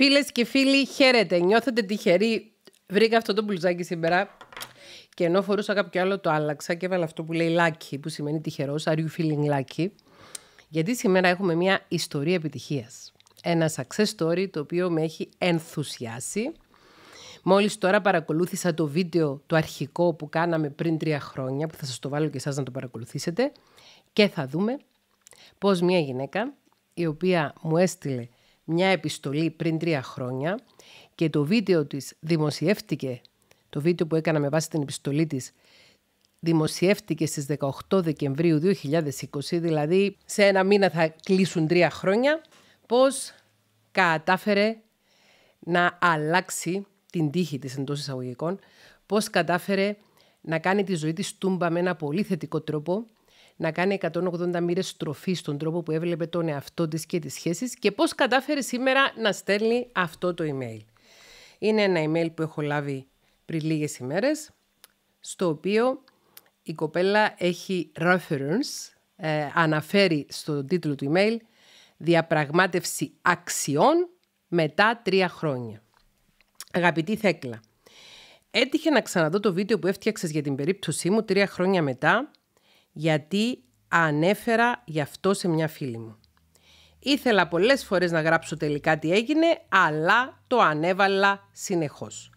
Φίλες και φίλοι, χαίρετε. Νιώθετε τυχεροί. Βρήκα αυτό το μπλουζάκι σήμερα. Και ενώ φορούσα κάποιο άλλο, το άλλαξα και έβαλα αυτό που λέει lucky, που σημαίνει τυχερός. Are you feeling lucky? Γιατί σήμερα έχουμε μια ιστορία επιτυχίας. Ένα success story το οποίο με έχει ενθουσιάσει. Μόλις τώρα παρακολούθησα το βίντεο το αρχικό που κάναμε πριν τρία χρόνια, που θα σας το βάλω και εσάς να το παρακολουθήσετε. Και θα δούμε πώς μια γυναίκα η οποία μου έστειλε μια επιστολή πριν τρία χρόνια και το βίντεο της δημοσιεύτηκε, το βίντεο που έκανα με βάση την επιστολή της, δημοσιεύτηκε στις 18 Δεκεμβρίου 2020, δηλαδή σε ένα μήνα θα κλείσουν τρία χρόνια, πώς κατάφερε να αλλάξει την τύχη της εντός εισαγωγικών, πώς κατάφερε να κάνει τη ζωή της τούμπα με ένα πολύ θετικό τρόπο, να κάνει 180 μοίρες στροφή στον τρόπο που έβλεπε τον εαυτό της και τις σχέσεις και πώς κατάφερε σήμερα να στέλνει αυτό το email. Είναι ένα email που έχω λάβει πριν λίγες ημέρες, στο οποίο η κοπέλα έχει reference, ε, αναφέρει στον τίτλο του email «Διαπραγμάτευση αξιών μετά τρία χρόνια». Αγαπητή Θέκλα, έτυχε να ξαναδώ το βίντεο που έφτιαξες για την περίπτωσή μου τρία χρόνια μετά γιατί ανέφερα γι' αυτό σε μια φίλη μου. Ήθελα πολλές φορές να γράψω τελικά τι έγινε, αλλά το ανέβαλα συνεχώς.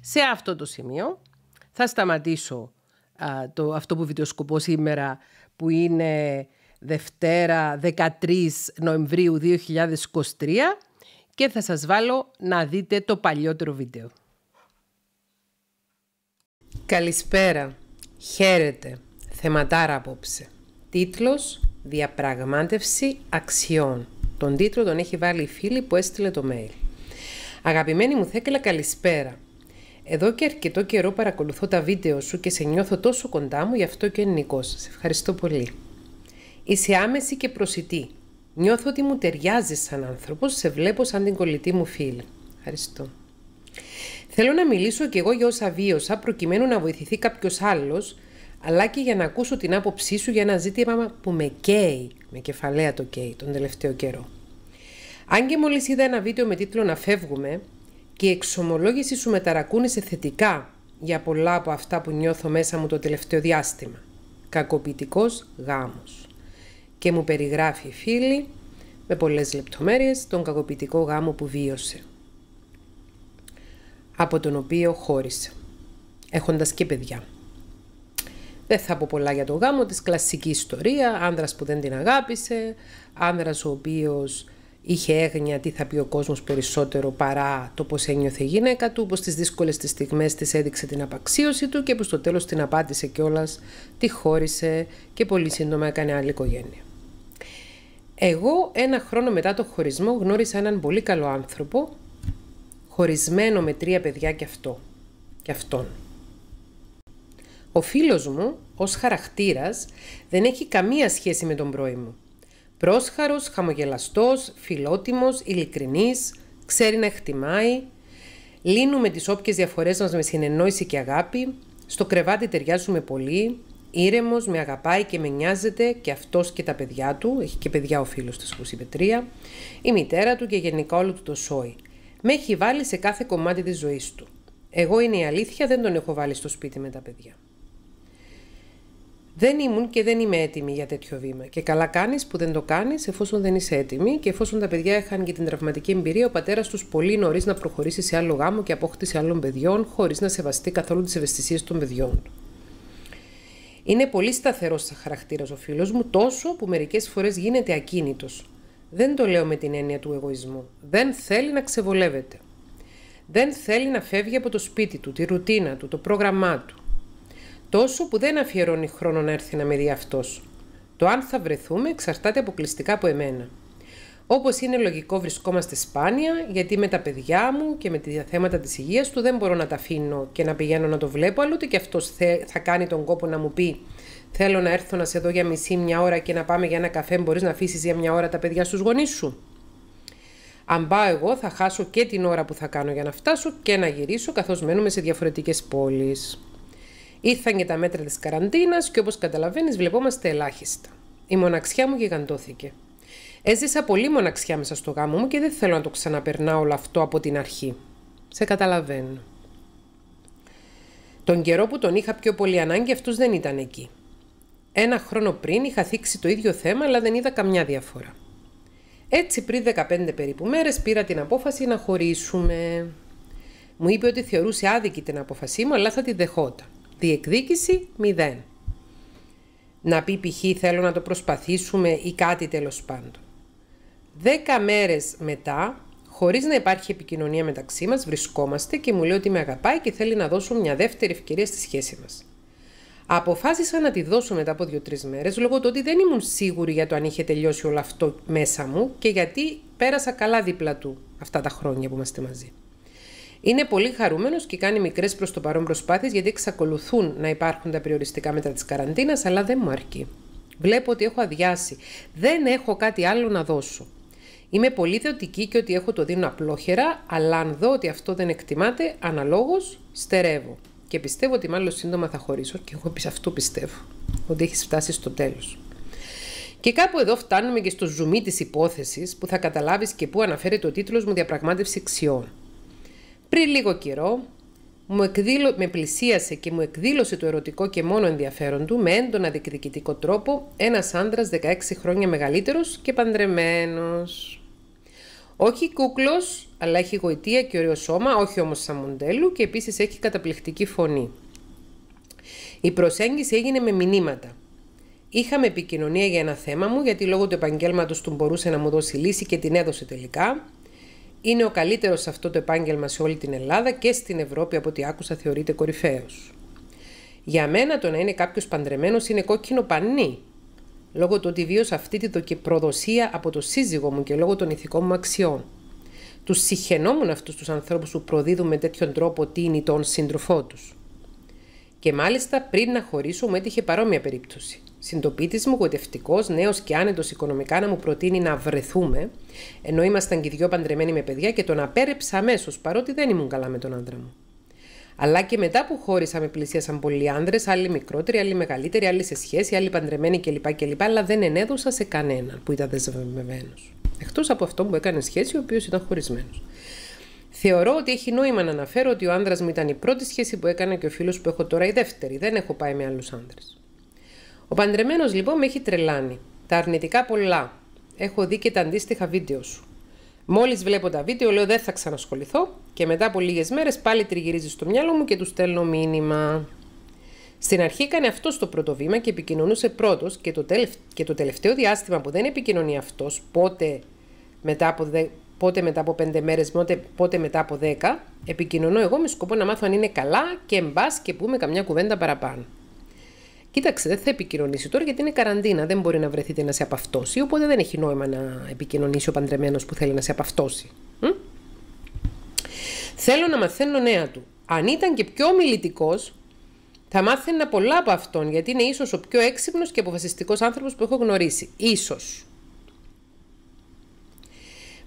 Σε αυτό το σημείο θα σταματήσω το, αυτό που βιντεοσκοπώ σήμερα, που είναι Δευτέρα 13 Νοεμβρίου 2023 και θα σας βάλω να δείτε το παλιότερο βίντεο. Καλησπέρα. Χαίρετε. Θεματάρα απόψε. Τίτλος «Διαπραγμάτευση αξιών». Τον τίτλο τον έχει βάλει η φίλη που έστειλε το mail. Αγαπημένη μου Θέκλα καλησπέρα. Εδώ και αρκετό καιρό παρακολουθώ τα βίντεο σου και σε νιώθω τόσο κοντά μου, γι' αυτό και ενικό. Σε ευχαριστώ πολύ. Είσαι άμεση και προσιτή. Νιώθω ότι μου ταιριάζεις σαν άνθρωπος, σε βλέπω σαν την κολλητή μου φίλη. Ευχαριστώ. Θέλω να μιλήσω κι εγώ για όσα βίωσα προκειμένου να βοηθηθεί κάποιος άλλος αλλά και για να ακούσω την άποψή σου για ένα ζήτημα που με καίει, με κεφαλαία το καίει, τον τελευταίο καιρό. Αν και μόλις είδα ένα βίντεο με τίτλο Να φεύγουμε και η εξομολόγηση σου με θετικά για πολλά από αυτά που νιώθω μέσα μου το τελευταίο διάστημα. Κακοποιητικός γάμος. Και μου περιγράφει φίλη με πολλές λεπτομέρειες τον κακοποιητικό γάμο που βίωσε. Από τον οποίο χώρισε, έχοντας και παιδιά. Δεν θα πω πολλά για το γάμο της, κλασική ιστορία, άνδρας που δεν την αγάπησε, άνδρας ο οποίος είχε έγνοια τι θα πει ο κόσμος περισσότερο παρά το πώς ένιωθε η γυναίκα του, πως τις δύσκολες τις στιγμές της έδειξε την απαξίωση του και που στο τέλος την απάντησε κιόλας, τη χώρισε και πολύ σύντομα έκανε άλλη οικογένεια. Εγώ ένα χρόνο μετά το χωρισμό γνώρισα έναν πολύ καλό άνθρωπο, χωρισμένο με τρία παιδιά και αυτό, και αυτόν. Ο φίλος μου, ως χαρακτήρας, δεν έχει καμία σχέση με τον πρώι μου. Πρόσχαρος, χαμογελαστός, φιλότιμος, ειλικρινής, ξέρει να εκτιμάει. Λύνουμε τις όποιες διαφορές μας με συνεννόηση και αγάπη. Στο κρεβάτι ταιριάζουμε πολύ. Ήρεμος, με αγαπάει και με νοιάζεται και αυτός και τα παιδιά του. Έχει και παιδιά ο φίλος της, όπως είπε τρία. Η μητέρα του και γενικά όλο του το σόι. Με έχει βάλει σε κάθε κομμάτι της ζωής του. Εγώ είναι η αλήθεια, δεν τον έχω βάλει στο σπίτι με τα παιδιά. Δεν ήμουν και δεν είμαι έτοιμη για τέτοιο βήμα. Και καλά κάνεις που δεν το κάνεις, εφόσον δεν είσαι έτοιμη και εφόσον τα παιδιά είχαν και την τραυματική εμπειρία, ο πατέρας τους πολύ νωρίς να προχωρήσει σε άλλο γάμο και απόκτηση άλλων παιδιών, χωρίς να σεβαστεί καθόλου τις ευαισθησίες των παιδιών. Είναι πολύ σταθερός σαν χαρακτήρας ο φίλος μου, τόσο που μερικές φορές γίνεται ακίνητος. Δεν το λέω με την έννοια του εγωισμού. Δεν θέλει να ξεβολεύεται. Δεν θέλει να φεύγει από το σπίτι του, τη ρουτίνα του, το πρόγραμμά του τόσο που δεν αφιερώνει χρόνο να έρθει να με δει αυτός. Το αν θα βρεθούμε εξαρτάται αποκλειστικά από εμένα. Όπως είναι λογικό, βρισκόμαστε σπάνια, γιατί με τα παιδιά μου και με τα θέματα της υγείας του δεν μπορώ να τα αφήνω και να πηγαίνω να το βλέπω, αλλά ούτε και αυτό θα κάνει τον κόπο να μου πει: Θέλω να έρθω να σε δω για μισή μια ώρα και να πάμε για ένα καφέ. Μπορείς να αφήσεις για μια ώρα τα παιδιά στους γονείς σου. Αν πάω εγώ, θα χάσω και την ώρα που θα κάνω για να φτάσω και να γυρίσω, καθώς μένουμε σε διαφορετικές πόλεις. Ήρθαν και τα μέτρα της καραντίνας και όπως καταλαβαίνεις, βλεπόμαστε ελάχιστα. Η μοναξιά μου γιγαντώθηκε. Έζησα πολύ μοναξιά μέσα στο γάμο μου και δεν θέλω να το ξαναπερνάω όλο αυτό από την αρχή. Σε καταλαβαίνω. Τον καιρό που τον είχα πιο πολύ ανάγκη, αυτού δεν ήταν εκεί. Ένα χρόνο πριν είχα θίξει το ίδιο θέμα, αλλά δεν είδα καμιά διαφορά. Έτσι πριν 15 περίπου μέρες πήρα την απόφαση να χωρίσουμε. Μου είπε ότι θεωρούσε άδικη την απόφασή μου, αλλά θα τη δεχόταν. Διεκδίκηση 0. Να πει π.χ. θέλω να το προσπαθήσουμε ή κάτι τέλος πάντων. Δέκα μέρες μετά, χωρίς να υπάρχει επικοινωνία μεταξύ μας, βρισκόμαστε και μου λέει ότι με αγαπάει και θέλει να δώσω μια δεύτερη ευκαιρία στη σχέση μας. Αποφάσισα να τη δώσω μετά από δύο-τρει μέρες, λόγω του ότι δεν ήμουν σίγουρη για το αν είχε τελειώσει όλο αυτό μέσα μου και γιατί πέρασα καλά δίπλα του αυτά τα χρόνια που είμαστε μαζί. Είναι πολύ χαρούμενος και κάνει μικρές προς το παρόν προσπάθειες γιατί εξακολουθούν να υπάρχουν τα περιοριστικά μέτρα της καραντίνας, αλλά δεν μου αρκεί. Βλέπω ότι έχω αδειάσει. Δεν έχω κάτι άλλο να δώσω. Είμαι πολύ θεωτική και ότι έχω το δίνω απλόχερα, αλλά αν δω ότι αυτό δεν εκτιμάται, αναλόγως στερεύω. Και πιστεύω ότι μάλλον σύντομα θα χωρίσω, και εγώ σε αυτό πιστεύω, ότι έχεις φτάσει στο τέλος. Και κάπου εδώ φτάνουμε και στο ζουμί της υπόθεσης που θα καταλάβεις και πού αναφέρεται ο τίτλος μου Διαπραγμάτευση Ξιών. Πριν λίγο καιρό, μου με πλησίασε και μου εκδήλωσε το ερωτικό και μόνο ενδιαφέρον του με έντονα διεκδικητικό τρόπο ένας άντρας 16 χρόνια μεγαλύτερος και παντρεμένος. Όχι κούκλος, αλλά έχει γοητεία και ωραίο σώμα, όχι όμως σαν μοντέλου και επίσης έχει καταπληκτική φωνή. Η προσέγγιση έγινε με μηνύματα. Είχαμε επικοινωνία για ένα θέμα μου, γιατί λόγω του επαγγέλματος του μπορούσε να μου δώσει λύση και την έδωσε τελικά είναι ο καλύτερος σε αυτό το επάγγελμα σε όλη την Ελλάδα και στην Ευρώπη από ό,τι άκουσα θεωρείται κορυφαίος. Για μένα το να είναι κάποιος παντρεμένος είναι κόκκινο πανί. Λόγω του ότι βίωσα αυτή τη προδοσία από το σύζυγό μου και λόγω των ηθικών μου αξιών. Τους συχαινόμουν αυτούς τους ανθρώπους που προδίδουν με τέτοιον τρόπο τι είναι τον σύντροφό τους. Και μάλιστα πριν να χωρίσω μου έτυχε παρόμοια περίπτωση. Συντοπίτης μου, γοητευτικός, νέος και άνετος οικονομικά να μου προτείνει να βρεθούμε, ενώ ήμασταν και δυο παντρεμένοι με παιδιά και τον απέρεψα αμέσως, παρότι δεν ήμουν καλά με τον άντρα μου. Αλλά και μετά που χώρισα, με πλησίασαν πολλοί άντρε, άλλοι μικρότεροι, άλλοι μεγαλύτεροι, άλλοι σε σχέση, άλλοι παντρεμένοι κλπ. κλπ αλλά δεν ενέδωσα σε κανέναν που ήταν δεσμευμένος. Εκτός από αυτό που έκανε σχέση, ο οποίος ήταν χωρισμένος. Θεωρώ ότι έχει νόημα να αναφέρω ότι ο άντρα μου ήταν η πρώτη σχέση που έκανα και ο φίλος που έχω τώρα η δεύτερη. Δεν έχω πάει με άλλους άντρε. Ο παντρεμένος λοιπόν με έχει τρελάνει. Τα αρνητικά πολλά. Έχω δει και τα αντίστοιχα βίντεο σου. Μόλις βλέπω τα βίντεο λέω δεν θα ξανασχοληθώ και μετά από λίγες μέρες πάλι τριγυρίζει στο μυαλό μου και του στέλνω μήνυμα. Στην αρχή έκανε αυτό το πρώτο βήμα και επικοινωνούσε πρώτος και, το τελευ... και το τελευταίο διάστημα που δεν επικοινωνεί αυτός, πότε μετά από, δε... πότε μετά από πέντε μέρες, πότε... πότε μετά από δέκα, επικοινωνώ εγώ με σκοπό να μάθω αν είναι καλά και μπας και πούμε καμιά κουβέντα παραπάνω. Κοίταξε, δεν θα επικοινωνήσει τώρα γιατί είναι καραντίνα. Δεν μπορεί να βρεθείτε να σε απαυτώσει. Οπότε δεν έχει νόημα να επικοινωνήσει ο παντρεμένος που θέλει να σε απαυτώσει. Θέλω να μαθαίνω νέα του. Αν ήταν και πιο ομιλητικός, θα μάθαινα πολλά από αυτόν γιατί είναι ίσως ο πιο έξυπνος και αποφασιστικός άνθρωπος που έχω γνωρίσει. Ίσως.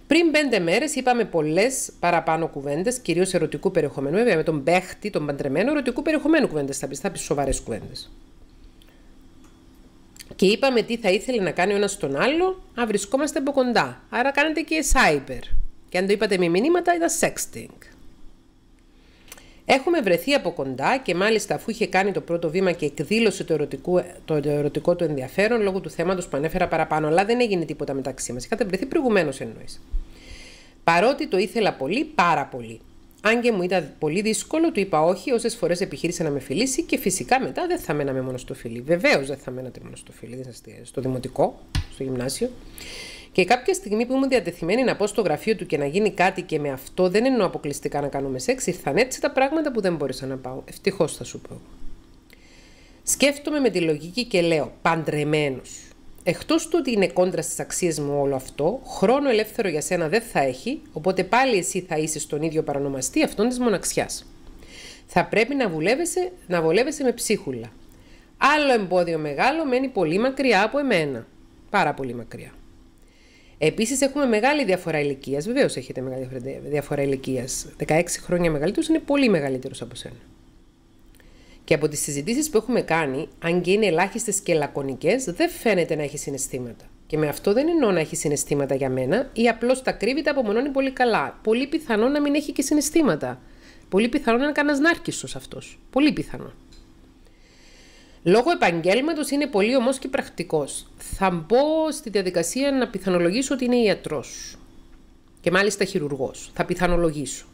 Πριν πέντε μέρες είπαμε πολλές παραπάνω κουβέντες, κυρίως ερωτικού περιεχομένου. Βέβαια, με τον παίχτη, τον παντρεμένο, ερωτικού περιεχομένου κουβέντες θα πεις. Θα πεις σοβαρές κουβέντες και είπαμε τι θα ήθελε να κάνει ο ένας τον άλλο, α, βρισκόμαστε από κοντά. Άρα κάνετε και cyber. Και αν το είπατε με μηνύματα ήταν sexting. Έχουμε βρεθεί από κοντά και μάλιστα αφού είχε κάνει το πρώτο βήμα και εκδήλωσε το ερωτικό, το ερωτικό του ενδιαφέρον λόγω του θέματος που ανέφερα παραπάνω, αλλά δεν έγινε τίποτα μεταξύ μας. Είχατε βρεθεί προηγουμένως εννοείς. Παρότι το ήθελα πολύ, πάρα πολύ. Αν και μου ήταν πολύ δύσκολο, του είπα όχι, όσες φορές επιχείρησε να με φιλήσει και φυσικά μετά δεν θα μέναμε μόνο στο φιλί. Βεβαίως δεν θα μένατε μόνο στο φιλί, στο δημοτικό, στο γυμνάσιο. Και κάποια στιγμή που ήμουν διατεθειμένη να πω στο γραφείο του και να γίνει κάτι και με αυτό δεν εννοώ αποκλειστικά να κάνουμε σεξ, ήρθαν έτσι τα πράγματα που δεν μπόρεσα να πάω. Ευτυχώς θα σου πω. Σκέφτομαι με τη λογική και λέω παντρεμένος. Εκτός του ότι είναι κόντρα στις αξίες μου όλο αυτό, χρόνο ελεύθερο για σένα δεν θα έχει, οπότε πάλι εσύ θα είσαι στον ίδιο παρανομαστή αυτών της μοναξιάς. Θα πρέπει να, βουλεύεσαι, να βολεύεσαι με ψίχουλα. Άλλο εμπόδιο μεγάλο μένει πολύ μακριά από εμένα. Πάρα πολύ μακριά. Επίσης, έχουμε μεγάλη διαφορά ηλικίας. Βεβαίως, έχετε μεγάλη διαφορά ηλικία. 16 χρόνια μεγαλύτερος είναι πολύ μεγαλύτερος από σένα. Και από τις συζητήσεις που έχουμε κάνει, αν και είναι ελάχιστες και λακωνικές, δεν φαίνεται να έχει συναισθήματα. Και με αυτό δεν εννοώ να έχει συναισθήματα για μένα, ή απλώς τα κρύβει, τα απομονώνει πολύ καλά. Πολύ πιθανό να μην έχει και συναισθήματα. Πολύ πιθανό να είναι κανένας νάρκιστο αυτός. Πολύ πιθανό. Λόγω επαγγέλματος είναι πολύ όμω και πρακτικός. Θα μπω στη διαδικασία να πιθανολογήσω ότι είναι ιατρός. Και μάλιστα χειρουργός. Θα πιθανολογήσω.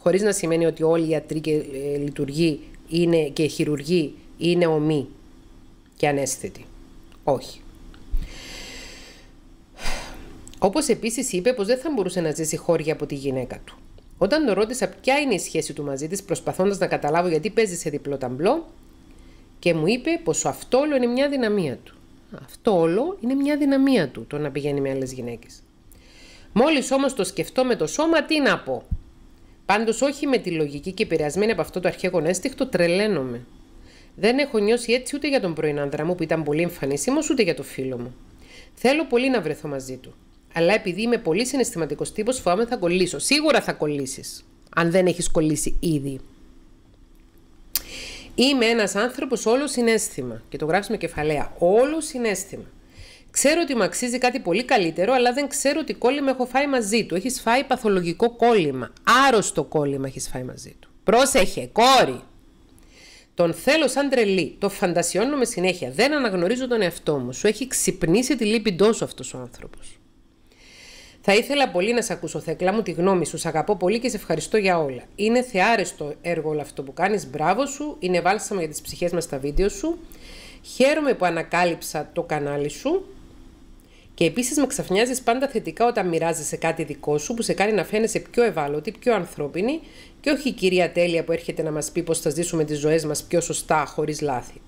Χωρίς να σημαίνει ότι όλοι οι ιατροί και ε, λειτουργοί είναι και οι χειρουργοί είναι ομοί και ανέσθητοι. Όχι. Όπως επίσης είπε πως δεν θα μπορούσε να ζήσει χώρια από τη γυναίκα του. Όταν τον ρώτησα ποια είναι η σχέση του μαζί της, προσπαθώντας να καταλάβω γιατί παίζει σε διπλό ταμπλό, και μου είπε πως αυτό όλο είναι μια δυναμία του. Αυτό όλο είναι μια δυναμία του το να πηγαίνει με άλλες γυναίκες. Μόλις όμως το σκεφτώ με το σώμα, τι να πω. Πάντως, όχι με τη λογική και επηρεασμένη από αυτό το αρχαίγον ένστικτο, τρελαίνομαι. Δεν έχω νιώσει έτσι ούτε για τον πρώην άντρα μου που ήταν πολύ εμφανίσιμος, ούτε για το φίλο μου. Θέλω πολύ να βρεθώ μαζί του. Αλλά επειδή είμαι πολύ συναισθηματικός τύπος, φοβάμαι θα κολλήσω. Σίγουρα θα κολλήσεις, αν δεν έχεις κολλήσει ήδη. Είμαι ένας άνθρωπος όλο συνέστημα. Και το γράψουμε κεφαλαία. Όλο συνέστημα. Ξέρω ότι μου αξίζει κάτι πολύ καλύτερο, αλλά δεν ξέρω τι κόλλημα έχω φάει μαζί του. Έχεις φάει παθολογικό κόλλημα. Άρρωστο κόλλημα έχεις φάει μαζί του. Πρόσεχε, κόρη! Τον θέλω σαν τρελή. Το φαντασιώνω με συνέχεια. Δεν αναγνωρίζω τον εαυτό μου. Σου έχει ξυπνήσει τη λύπη τόσο αυτός ο άνθρωπος. Θα ήθελα πολύ να σε ακούσω, Θέκλα μου, τη γνώμη σου. Σ' αγαπώ πολύ και σε ευχαριστώ για όλα. Είναι θεάρεστο έργο όλο αυτό που κάνεις. Μπράβο σου. Είναι βάλσαμε για τις ψυχές μας τα βίντεο σου. Χαίρομαι που ανακάλυψα το κανάλι σου. Και επίσης με ξαφνιάζεις πάντα θετικά όταν μοιράζεσαι κάτι δικό σου που σε κάνει να φαίνεσαι πιο ευάλωτη, πιο ανθρώπινη και όχι η κυρία τέλεια που έρχεται να μας πει πώς θα ζήσουμε τις ζωές μας πιο σωστά, χωρίς λάθη.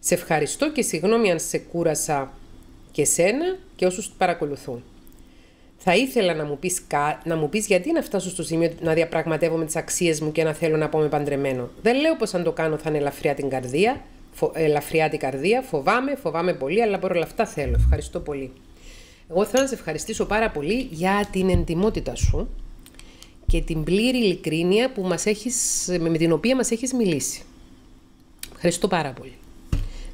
Σε ευχαριστώ και συγγνώμη αν σε κούρασα και σένα και όσους παρακολουθούν. Θα ήθελα να μου πεις, γιατί να φτάσω στο σημείο να διαπραγματεύομαι τις τις αξίες μου και να θέλω να πω με παντρεμένο. Δεν λέω πως αν το κάνω θα είναι ελαφριά την καρδία, φο... ελαφριά την καρδία, φοβάμαι, φοβάμαι πολύ, αλλά παρόλα αυτά θέλω. Ευχαριστώ πολύ. Εγώ θέλω να σε ευχαριστήσω πάρα πολύ για την εντιμότητα σου και την πλήρη ειλικρίνεια που μας έχεις, με την οποία μας έχεις μιλήσει. Ευχαριστώ πάρα πολύ.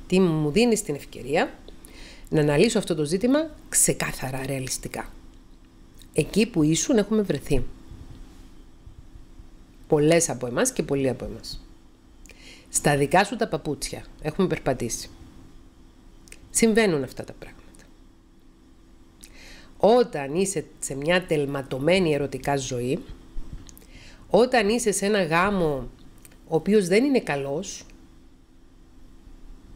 Τι μου δίνεις την ευκαιρία να αναλύσω αυτό το ζήτημα ξεκάθαρα, ρεαλιστικά. Εκεί που ήσουν έχουμε βρεθεί. Πολλές από εμάς και πολλοί από εμάς. Στα δικά σου τα παπούτσια έχουμε περπατήσει. Συμβαίνουν αυτά τα πράγματα όταν είσαι σε μια τελματωμένη ερωτικά ζωή, όταν είσαι σε ένα γάμο ο οποίος δεν είναι καλός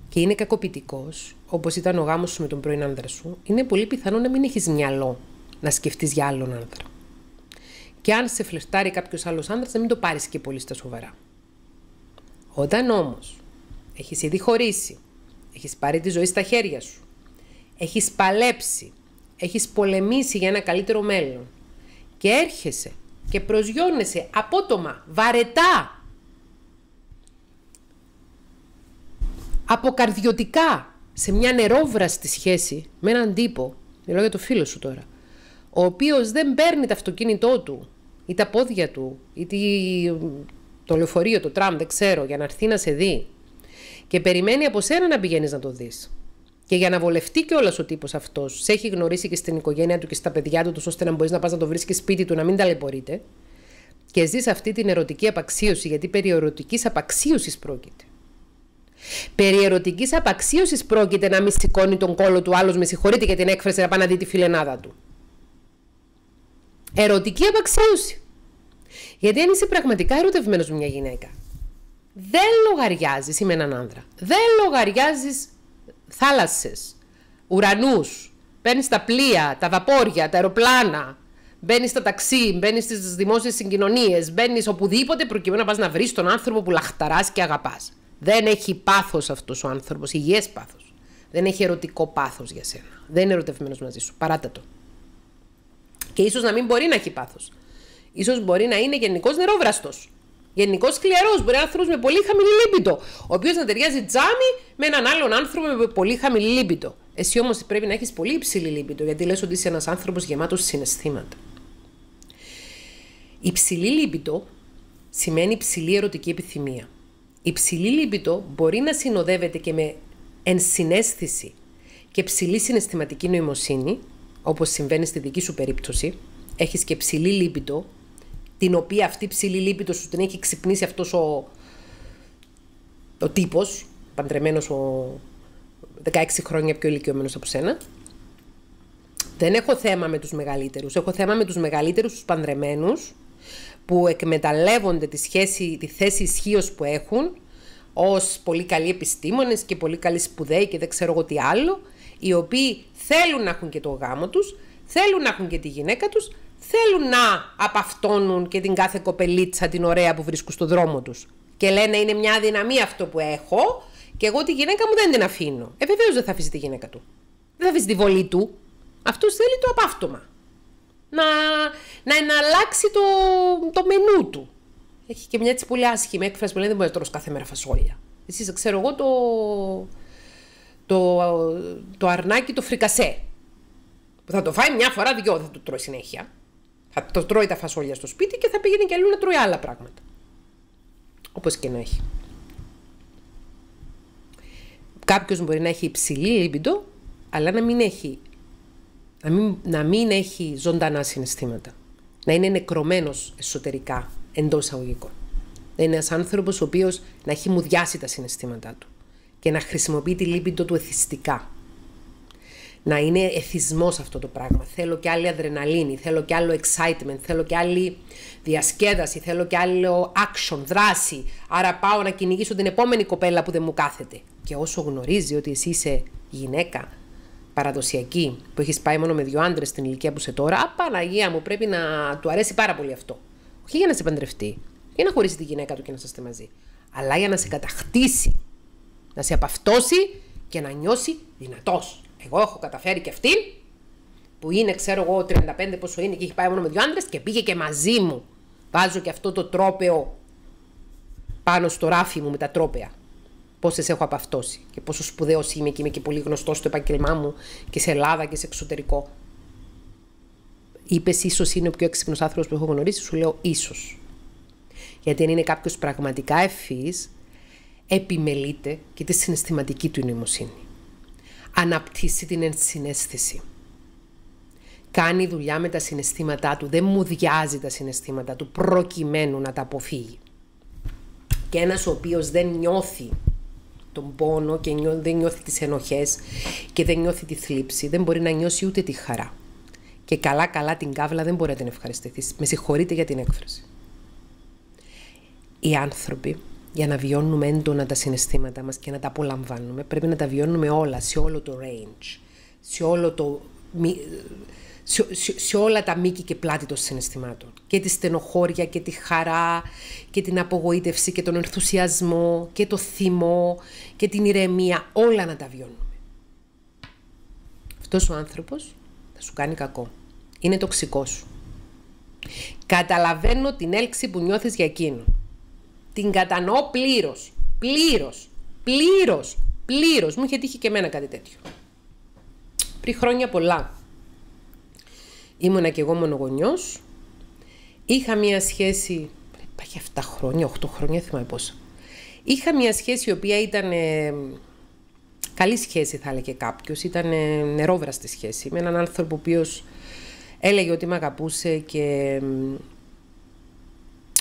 και είναι κακοποιητικός, όπως ήταν ο γάμος σου με τον πρώην άνδρα σου, είναι πολύ πιθανό να μην έχεις μυαλό να σκεφτείς για άλλον άνδρα. Και αν σε φλερτάρει κάποιος άλλος άνδρας, να μην το πάρεις και πολύ στα σοβαρά. Όταν όμως έχεις ήδη χωρίσει, έχεις πάρει τη ζωή στα χέρια σου, έχεις παλέψει, έχεις πολεμήσει για ένα καλύτερο μέλλον και έρχεσαι και προσγειώνεσαι απότομα, βαρετά, αποκαρδιωτικά σε μια νερόβραστη σχέση με έναν τύπο, μιλάω για το φίλο σου τώρα, ο οποίος δεν παίρνει το αυτοκίνητό του ή τα πόδια του ή το λεωφορείο, το τραμ, δεν ξέρω, για να έρθει να σε δει και περιμένει από σένα να πηγαίνεις να το δεις. Και για να βολευτεί κιόλας ο τύπος αυτός, σε έχει γνωρίσει και στην οικογένεια του και στα παιδιά του, ώστε να μπορείς να πας να το βρεις και σπίτι του, να μην ταλαιπωρείται. Και ζεις αυτή την ερωτική απαξίωση, γιατί περί ερωτικής απαξίωσης πρόκειται. Περί ερωτικής απαξίωσης πρόκειται να μην σηκώνει τον κόλο του άλλου με συγχωρείτε για την έκφραση, να πάει να δει τη φιλενάδα του. Ερωτική απαξίωση. Γιατί αν είσαι πραγματικά ερωτευμένος με μια γυναίκα, δεν λογαριάζεις με έναν άνδρα. Δεν λογαριάζεις θάλασσες, ουρανούς, μπαίνεις στα πλοία, τα βαπόρια, τα αεροπλάνα, μπαίνεις στα ταξί, μπαίνεις στις δημόσιες συγκοινωνίες, μπαίνεις οπουδήποτε προκειμένου να πας να βρεις τον άνθρωπο που λαχταράς και αγαπάς. Δεν έχει πάθος αυτός ο άνθρωπος, υγιές πάθος. Δεν έχει ερωτικό πάθος για σένα. Δεν είναι ερωτευμένος μαζί σου. Παράτα το. Και ίσως να μην μπορεί να έχει πάθος. σω μπορεί να είναι γενικό νερόβραστος. Γενικός σκληρός. Μπορεί να άνθρωπος με πολύ χαμηλή λίπητο. Ο οποίος να ταιριάζει τζάμι με έναν άλλον άνθρωπο με πολύ χαμηλή λίπητο. Εσύ όμως πρέπει να έχεις πολύ υψηλή λίπητο, γιατί λες ότι είσαι ένας άνθρωπος γεμάτος συναισθήματα. Υψηλή λίπητο σημαίνει υψηλή ερωτική επιθυμία. Υψηλή λίπητο μπορεί να συνοδεύεται και με ενσυναίσθηση και ψηλή συναισθηματική νοημοσύνη, όπως συμβαίνει στη δική σου περίπτωση. έχεις και ψηλή λίπητο, την οποία αυτή η ψηλή λύπη του την έχει ξυπνήσει αυτός ο, ο τύπος, παντρεμένος ο 16 χρόνια πιο ηλικιωμένος από σένα. Δεν έχω θέμα με τους μεγαλύτερους. Έχω θέμα με τους μεγαλύτερους, τους παντρεμένους, που εκμεταλλεύονται τη, σχέση, τη θέση ισχύως που έχουν ως πολύ καλοί επιστήμονες και πολύ καλοί σπουδαίοι και δεν ξέρω εγώ τι άλλο, οι οποίοι θέλουν να έχουν και το γάμο τους, θέλουν να έχουν και τη γυναίκα τους, θέλουν να απαυτώνουν και την κάθε κοπελίτσα την ωραία που βρίσκουν στο δρόμο τους. Και λένε είναι μια αδυναμία αυτό που έχω και εγώ τη γυναίκα μου δεν την αφήνω. Ε, βεβαίως δεν θα αφήσει τη γυναίκα του. Δεν θα αφήσει τη βολή του. Αυτός θέλει το απαύτωμα. Να, να εναλλάξει το, το μενού του. Έχει και μια έτσι πολύ άσχημη έκφραση που λέει δεν μπορεί να τρως κάθε μέρα φασόλια. Εσείς ξέρω εγώ το, το, το αρνάκι το φρικασέ. Που θα το φάει μια φορά δυο, θα το τρώει συνέχεια. Θα το τρώει τα φασόλια στο σπίτι και θα πήγαινε και αλλού να τρώει άλλα πράγματα. Όπως και να έχει. Κάποιος μπορεί να έχει υψηλή λίμπιντο, αλλά να μην έχει, να μην, έχει ζωντανά συναισθήματα. Να είναι νεκρωμένος εσωτερικά, εντός αγωγικών. Να είναι ένας άνθρωπος ο οποίος να έχει μουδιάσει τα συναισθήματά του και να χρησιμοποιεί τη λίμπιντο του εθιστικά να είναι εθισμός αυτό το πράγμα. Θέλω και άλλη αδρεναλίνη, θέλω και άλλο excitement, θέλω και άλλη διασκέδαση, θέλω και άλλο action, δράση. Άρα πάω να κυνηγήσω την επόμενη κοπέλα που δεν μου κάθεται. Και όσο γνωρίζει ότι εσύ είσαι γυναίκα, παραδοσιακή, που έχεις πάει μόνο με δύο άντρες στην ηλικία που είσαι τώρα, απαναγία μου, πρέπει να του αρέσει πάρα πολύ αυτό. Όχι για να σε παντρευτεί, για να χωρίσει τη γυναίκα του και να είστε μαζί, αλλά για να σε κατακτήσει, να σε απαυτώσει και να νιώσει δυνατός. Εγώ έχω καταφέρει και αυτή, που είναι, ξέρω εγώ, 35 πόσο είναι και έχει πάει μόνο με δύο άντρε και πήγε και μαζί μου. Βάζω και αυτό το τρόπεο πάνω στο ράφι μου με τα τρόπεα. Πόσες έχω απαυτώσει και πόσο σπουδαίος είμαι και είμαι και πολύ γνωστός στο επάγγελμά μου και σε Ελλάδα και σε εξωτερικό. Είπες, ίσως είναι ο πιο έξυπνος άνθρωπος που έχω γνωρίσει. Σου λέω, ίσως. Γιατί αν είναι κάποιος πραγματικά ευφύ, επιμελείται και τη συναισθηματική του νοημοσύνη αναπτύσσει την ενσυναίσθηση. Κάνει δουλειά με τα συναισθήματά του, δεν μουδιάζει τα συναισθήματά του προκειμένου να τα αποφύγει. Και ένας ο οποίος δεν νιώθει τον πόνο και δεν νιώθει τις ενοχές και δεν νιώθει τη θλίψη, δεν μπορεί να νιώσει ούτε τη χαρά. Και καλά καλά την κάβλα δεν μπορεί να την ευχαριστηθείς. Με συγχωρείτε για την έκφραση. Οι άνθρωποι για να βιώνουμε έντονα τα συναισθήματά μας και να τα απολαμβάνουμε, πρέπει να τα βιώνουμε όλα, σε όλο το range, σε, όλο το, σε, σε, όλα τα μήκη και πλάτη των συναισθημάτων. Και τη στενοχώρια και τη χαρά και την απογοήτευση και τον ενθουσιασμό και το θυμό και την ηρεμία, όλα να τα βιώνουμε. Αυτός ο άνθρωπος θα σου κάνει κακό. Είναι τοξικός σου. Καταλαβαίνω την έλξη που νιώθεις για εκείνον την κατανοώ πλήρως. Πλήρως. Πλήρως. Πλήρως. Μου είχε τύχει και εμένα κάτι τέτοιο. Πριν χρόνια πολλά. Ήμουνα και εγώ μονογονιός. Είχα μία σχέση. υπάρχει 7 χρόνια, 8 χρόνια, θυμάμαι πόσα. Είχα μία σχέση η οποία ήταν. Ε, καλή σχέση, θα έλεγε κάποιος. Ήταν ε, νερόβραστη σχέση με έναν άνθρωπο ο οποίος έλεγε ότι με αγαπούσε και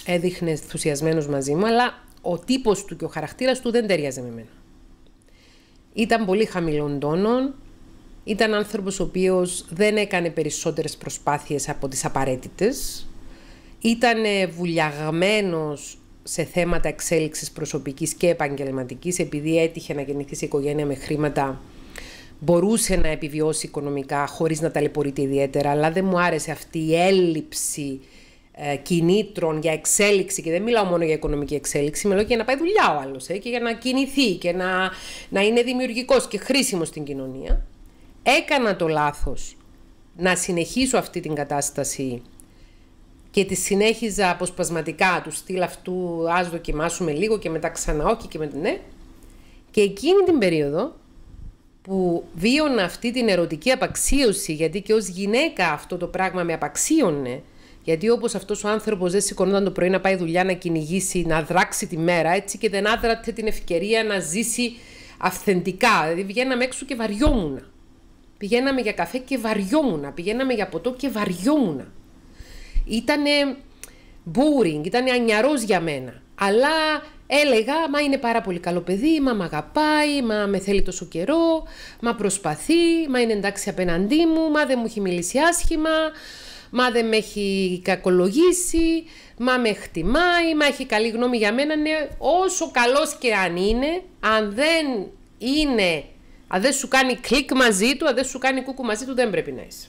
έδειχνε ενθουσιασμένος μαζί μου, αλλά ο τύπος του και ο χαρακτήρας του δεν ταιριάζε με μένα. Ήταν πολύ χαμηλών τόνων, ήταν άνθρωπος ο οποίος δεν έκανε περισσότερες προσπάθειες από τις απαραίτητες. Ήταν βουλιαγμένος σε θέματα εξέλιξης προσωπικής και επαγγελματικής, επειδή έτυχε να γεννηθείς σε οικογένεια με χρήματα, μπορούσε να επιβιώσει οικονομικά χωρίς να ταλαιπωρείται ιδιαίτερα, αλλά δεν μου άρεσε αυτή η έλλειψη ε, κινήτρων για εξέλιξη, και δεν μιλάω μόνο για οικονομική εξέλιξη, μιλάω και για να πάει δουλειά ο άλλος ε, και για να κινηθεί και να, να είναι δημιουργικός και χρήσιμος στην κοινωνία. Έκανα το λάθος να συνεχίσω αυτή την κατάσταση και τη συνέχιζα αποσπασματικά του στυλ αυτού ας δοκιμάσουμε λίγο και μετά ξανά όχι και μετά ναι. Και εκείνη την περίοδο που βίωνα αυτή την ερωτική απαξίωση γιατί και ως γυναίκα αυτό το πράγμα με απαξίωνε γιατί όπως αυτός ο άνθρωπος δεν σηκωνόταν το πρωί να πάει δουλειά, να κυνηγήσει, να δράξει τη μέρα, έτσι και δεν άδρατε την ευκαιρία να ζήσει αυθεντικά. Δηλαδή βγαίναμε έξω και βαριόμουν. Πηγαίναμε για καφέ και βαριόμουν. Πηγαίναμε για ποτό και βαριόμουν. Ήτανε boring, ήταν ανιαρός για μένα. Αλλά έλεγα, μα είναι πάρα πολύ καλό παιδί, μα με αγαπάει, μα με θέλει τόσο καιρό, μα προσπαθεί, μα είναι εντάξει απέναντί μου, μα δεν μου έχει μιλήσει άσχημα, Μα δεν με έχει κακολογήσει, μα με χτιμάει, μα έχει καλή γνώμη για μένα. Ναι, όσο καλός και αν είναι, αν δεν είναι, αν δεν σου κάνει κλικ μαζί του, αν δεν σου κάνει κούκου μαζί του, δεν πρέπει να είσαι.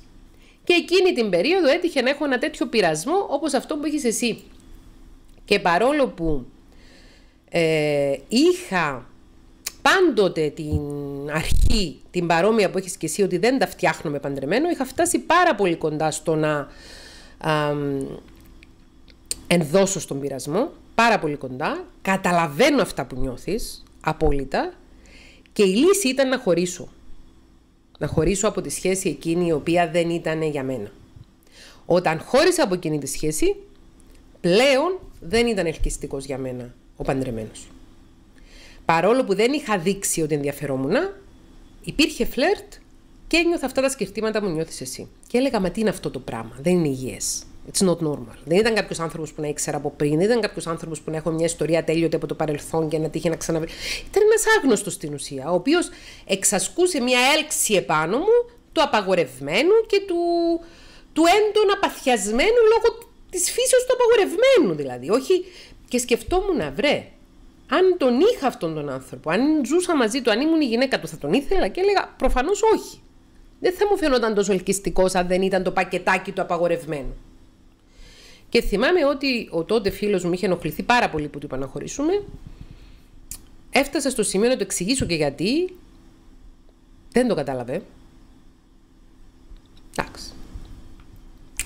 Και εκείνη την περίοδο έτυχε να έχω ένα τέτοιο πειρασμό όπως αυτό που έχεις εσύ. Και παρόλο που ε, είχα πάντοτε την αρχή, την παρόμοια που έχεις και εσύ ότι δεν τα με παντρεμένο, είχα φτάσει πάρα πολύ κοντά στο να ενδώσω στον πειρασμό, πάρα πολύ κοντά, καταλαβαίνω αυτά που νιώθεις, απόλυτα, και η λύση ήταν να χωρίσω. Να χωρίσω από τη σχέση εκείνη η οποία δεν ήταν για μένα. Όταν χώρισα από εκείνη τη σχέση, πλέον δεν ήταν ελκυστικός για μένα ο παντρεμένος. Παρόλο που δεν είχα δείξει ότι ενδιαφερόμουν, υπήρχε φλερτ και ένιωθα αυτά τα σκεφτήματα που νιώθεις εσύ. Και έλεγα, Μα τι είναι αυτό το πράγμα, δεν είναι υγιές. It's not normal. Δεν ήταν κάποιος άνθρωπος που να ήξερα από πριν, δεν ήταν κάποιος άνθρωπος που να έχω μια ιστορία τέλειωτη από το παρελθόν και να τύχει να ξαναβρει. Ήταν ένας άγνωστος στην ουσία, ο οποίος εξασκούσε μια έλξη επάνω μου του απαγορευμένου και του, του έντονα παθιασμένου λόγω της φύση του απαγορευμένου δηλαδή. Όχι. Και σκεφτόμουν, να βρε, αν τον είχα αυτόν τον άνθρωπο, αν ζούσα μαζί του, αν ήμουν η γυναίκα του, θα τον ήθελα και έλεγα προφανώς όχι. Δεν θα μου φαινόταν τόσο ελκυστικός αν δεν ήταν το πακετάκι του απαγορευμένο. Και θυμάμαι ότι ο τότε φίλος μου είχε ενοχληθεί πάρα πολύ που του είπα να χωρίσουμε. Έφτασα στο σημείο να το εξηγήσω και γιατί. Δεν το κατάλαβε. Εντάξει.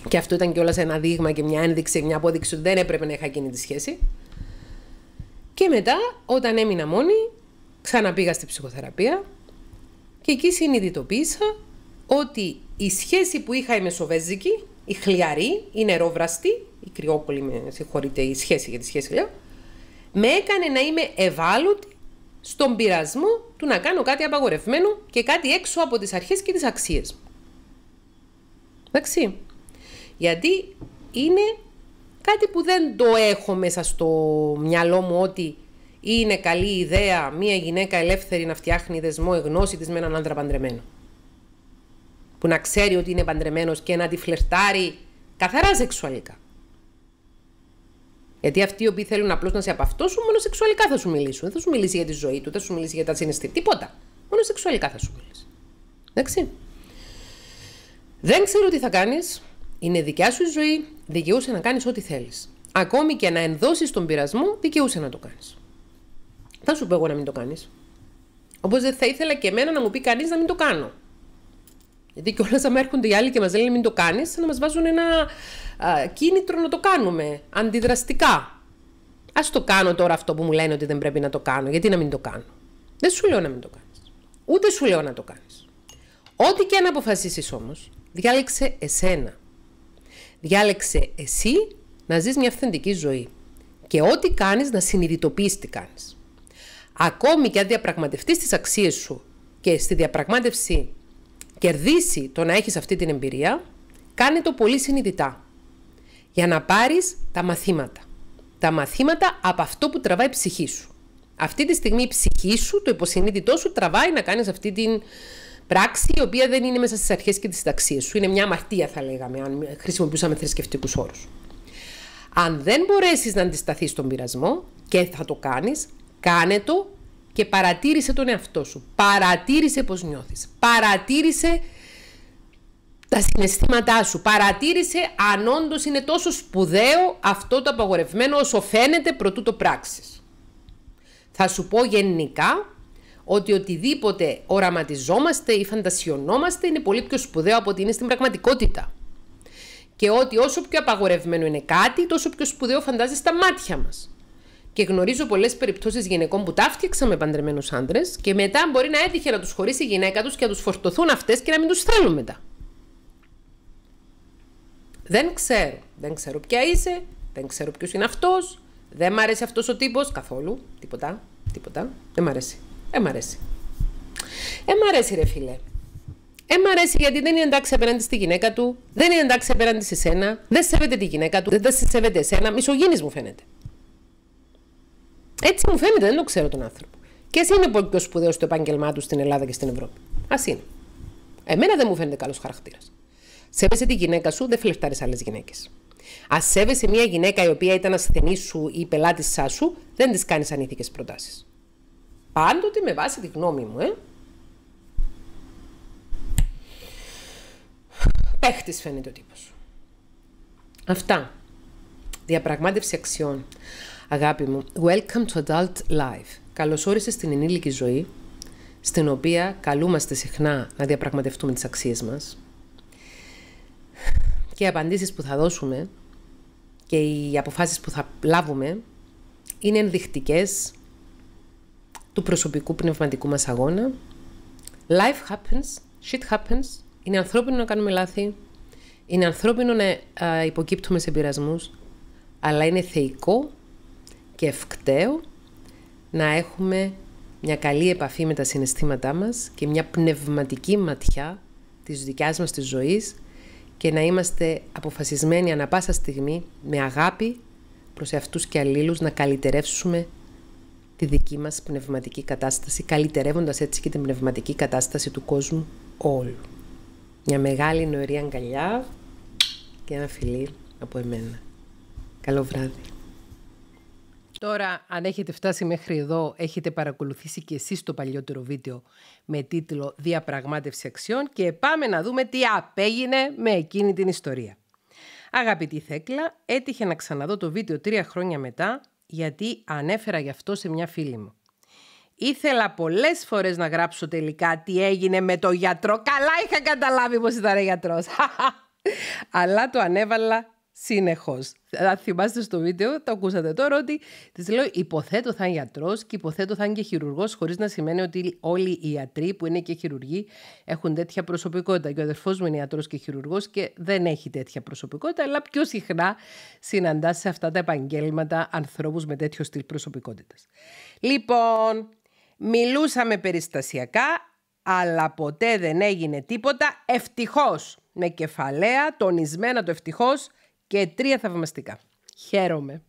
Και αυτό ήταν κιόλας ένα δείγμα και μια ένδειξη, μια απόδειξη ότι δεν έπρεπε να είχα εκείνη τη σχέση. Και μετά, όταν έμεινα μόνη, ξαναπήγα στη ψυχοθεραπεία και εκεί συνειδητοποίησα ότι η σχέση που είχα η μεσοβέζικη, η χλιαρή, η νερόβραστη, η κρυόκολη με συγχωρείτε, η σχέση για τη σχέση λέω, με έκανε να είμαι ευάλωτη στον πειρασμό του να κάνω κάτι απαγορευμένο και κάτι έξω από τις αρχές και τις αξίες μου. Εντάξει. Γιατί είναι Κάτι που δεν το έχω μέσα στο μυαλό μου ότι είναι καλή ιδέα μία γυναίκα ελεύθερη να φτιάχνει δεσμό εγνώση της με έναν άντρα παντρεμένο. Που να ξέρει ότι είναι παντρεμένος και να τη φλερτάρει καθαρά σεξουαλικά. Γιατί αυτοί οι οποίοι θέλουν απλώς να σε απαυτώσουν, μόνο σεξουαλικά θα σου μιλήσουν. Δεν θα σου μιλήσει για τη ζωή του, δεν θα σου μιλήσει για τα συναισθήματα, τίποτα. Μόνο σεξουαλικά θα σου μιλήσει. Εντάξει. Δεν ξέρω τι θα κάνεις. Είναι δικιά σου ζωή, δικαιούσε να κάνεις ό,τι θέλεις. Ακόμη και να ενδώσεις τον πειρασμό, δικαιούσε να το κάνεις. Θα σου πω εγώ να μην το κάνεις. Όπως δεν θα ήθελα και εμένα να μου πει κανείς να μην το κάνω. Γιατί κιόλας, άμα έρχονται οι άλλοι και μας λένε μην το κάνεις, να μας βάζουν ένα κίνητρο να το κάνουμε αντιδραστικά. Ας το κάνω τώρα αυτό που μου λένε ότι δεν πρέπει να το κάνω. Γιατί να μην το κάνω. Δεν σου λέω να μην το κάνεις. Ούτε σου λέω να το κάνεις. Ό,τι και αν αποφασίσεις όμως, διάλεξε εσένα. Διάλεξε εσύ να ζεις μια αυθεντική ζωή. Και ό,τι κάνεις να συνειδητοποιείς τι κάνεις. Ακόμη και αν διαπραγματευτείς τις αξίες σου και στη διαπραγμάτευση κερδίσει το να έχεις αυτή την εμπειρία, κάνε το πολύ συνειδητά. Για να πάρεις τα μαθήματα. Τα μαθήματα από αυτό που τραβάει η ψυχή σου. Αυτή τη στιγμή η ψυχή σου, το υποσυνείδητό σου τραβάει να κάνεις αυτή την πράξη η οποία δεν είναι μέσα στις αρχές και τις ταξίε σου. Είναι μια αμαρτία, θα λέγαμε, αν χρησιμοποιούσαμε θρησκευτικούς όρους. Αν δεν μπορέσεις να αντισταθείς στον πειρασμό και θα το κάνεις, κάνε το και παρατήρησε τον εαυτό σου. Παρατήρησε πώς νιώθεις. Παρατήρησε τα συναισθήματά σου. Παρατήρησε αν όντως είναι τόσο σπουδαίο αυτό το απαγορευμένο όσο φαίνεται προτού το πράξεις. Θα σου πω γενικά ότι οτιδήποτε οραματιζόμαστε ή φαντασιωνόμαστε είναι πολύ πιο σπουδαίο από ότι είναι στην πραγματικότητα. Και ότι όσο πιο απαγορευμένο είναι κάτι, τόσο πιο σπουδαίο φαντάζει στα μάτια μας. Και γνωρίζω πολλές περιπτώσεις γυναικών που ταύτιαξαν με παντρεμένους άντρες και μετά μπορεί να έτυχε να τους χωρίσει η γυναίκα τους και να τους φορτωθούν αυτές και να μην τους θέλουν μετά. Δεν ξέρω. Δεν ξέρω ποια είσαι. Δεν ξέρω ποιος είναι αυτός. Δεν μ' αρέσει αυτός ο τύπος καθόλου. Τίποτα. Τίποτα. Δεν μ' αρέσει. Ε, μ' αρέσει. Ε, μ' αρέσει, ρε φίλε. Ε, μ' αρέσει γιατί δεν είναι εντάξει απέναντι στη γυναίκα του, δεν είναι εντάξει απέναντι σε σένα, δεν σέβεται τη γυναίκα του, δεν σε σέβεται εσένα. Μισογίνη μου φαίνεται. Έτσι μου φαίνεται, δεν το ξέρω τον άνθρωπο. Και εσύ είναι πολύ πιο σπουδαίος στο επάγγελμά του στην Ελλάδα και στην Ευρώπη. Ας είναι. Εμένα δεν μου φαίνεται καλός χαρακτήρας. Σέβεσαι τη γυναίκα σου, δεν φλεφτάρει άλλες γυναίκες. Ας σέβεσαι μια γυναίκα η οποία ήταν ασθενή σου ή πελάτη σου, δεν της κάνεις ανήθικες προτάσεις. Πάντοτε με βάση τη γνώμη μου, ε. Παίχτης φαίνεται ο τύπος. Αυτά. Διαπραγμάτευση αξιών. Αγάπη μου, welcome to adult life. Καλώς όρισες στην ενήλικη ζωή, στην οποία καλούμαστε συχνά να διαπραγματευτούμε τις αξίες μας. Και οι απαντήσεις που θα δώσουμε και οι αποφάσεις που θα λάβουμε είναι ενδεικτικές του προσωπικού πνευματικού μας αγώνα. Life happens, shit happens. Είναι ανθρώπινο να κάνουμε λάθη. Είναι ανθρώπινο να υποκύπτουμε σε πειρασμούς. Αλλά είναι θεϊκό και ευκταίο να έχουμε μια καλή επαφή με τα συναισθήματά μας και μια πνευματική ματιά της δικιάς μας της ζωής και να είμαστε αποφασισμένοι ανα πάσα στιγμή με αγάπη προς αυτούς και αλλήλους να καλυτερεύσουμε τη δική μας πνευματική κατάσταση, καλυτερεύοντας έτσι και την πνευματική κατάσταση του κόσμου όλου. Μια μεγάλη νοερή αγκαλιά και ένα φιλί από εμένα. Καλό βράδυ. Τώρα, αν έχετε φτάσει μέχρι εδώ, έχετε παρακολουθήσει και εσείς το παλιότερο βίντεο με τίτλο «Διαπραγμάτευση αξιών» και πάμε να δούμε τι απέγινε με εκείνη την ιστορία. Αγαπητή Θέκλα, έτυχε να ξαναδώ το βίντεο τρία χρόνια μετά γιατί ανέφερα γι' αυτό σε μια φίλη μου. Ήθελα πολλές φορές να γράψω τελικά τι έγινε με το γιατρό. Καλά είχα καταλάβει πως ήταν γιατρός. Αλλά το ανέβαλα Συνεχώς. θυμάστε στο βίντεο, το ακούσατε τώρα, ότι της λέω: Υποθέτω θα είναι γιατρός και υποθέτω θα είναι και χειρουργός, χωρίς να σημαίνει ότι όλοι οι ιατροί που είναι και χειρουργοί έχουν τέτοια προσωπικότητα. Και ο αδερφός μου είναι ιατρό και χειρουργός και δεν έχει τέτοια προσωπικότητα, αλλά πιο συχνά συναντά σε αυτά τα επαγγέλματα ανθρώπους με τέτοιο στυλ προσωπικότητας. Λοιπόν, μιλούσαμε περιστασιακά, αλλά ποτέ δεν έγινε τίποτα. Ευτυχώς, με κεφαλαία, τονισμένα το ευτυχώς, και τρία θαυμαστικά. Χαίρομαι.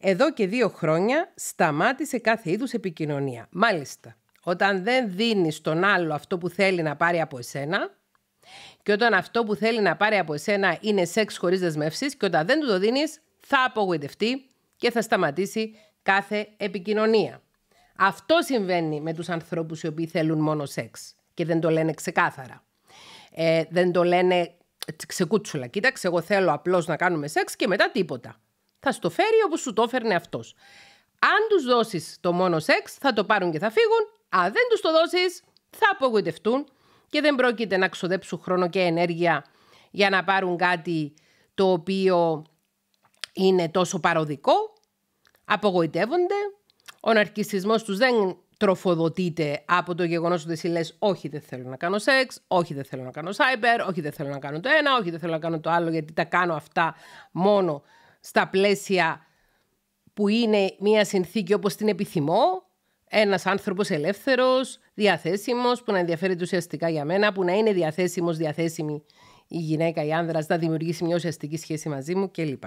Εδώ και δύο χρόνια σταμάτησε κάθε είδους επικοινωνία. Μάλιστα, όταν δεν δίνεις τον άλλο αυτό που θέλει να πάρει από εσένα και όταν αυτό που θέλει να πάρει από εσένα είναι σεξ χωρίς δεσμεύσεις και όταν δεν του το δίνεις θα απογοητευτεί και θα σταματήσει κάθε επικοινωνία. Αυτό συμβαίνει με τους ανθρώπους οι οποίοι θέλουν μόνο σεξ και δεν το λένε ξεκάθαρα. Ε, δεν το λένε ξεκούτσουλα. Κοίταξε, εγώ θέλω απλώς να κάνουμε σεξ και μετά τίποτα. Θα στο φέρει όπω σου το έφερνε αυτός. Αν τους δώσεις το μόνο σεξ, θα το πάρουν και θα φύγουν. Αν δεν τους το δώσεις, θα απογοητευτούν και δεν πρόκειται να ξοδέψουν χρόνο και ενέργεια για να πάρουν κάτι το οποίο είναι τόσο παροδικό. Απογοητεύονται. Ο ναρκισισμός τους δεν τροφοδοτείται από το γεγονός ότι εσύ λες όχι δεν θέλω να κάνω σεξ, όχι δεν θέλω να κάνω cyber, όχι δεν θέλω να κάνω το ένα, όχι δεν θέλω να κάνω το άλλο γιατί τα κάνω αυτά μόνο στα πλαίσια που είναι μια συνθήκη όπως την επιθυμώ, ένας άνθρωπος ελεύθερος, διαθέσιμος, που να ενδιαφέρεται ουσιαστικά για μένα, που να είναι διαθέσιμος, διαθέσιμη η γυναίκα, η άνδρα να δημιουργήσει μια ουσιαστική σχέση μαζί μου κλπ.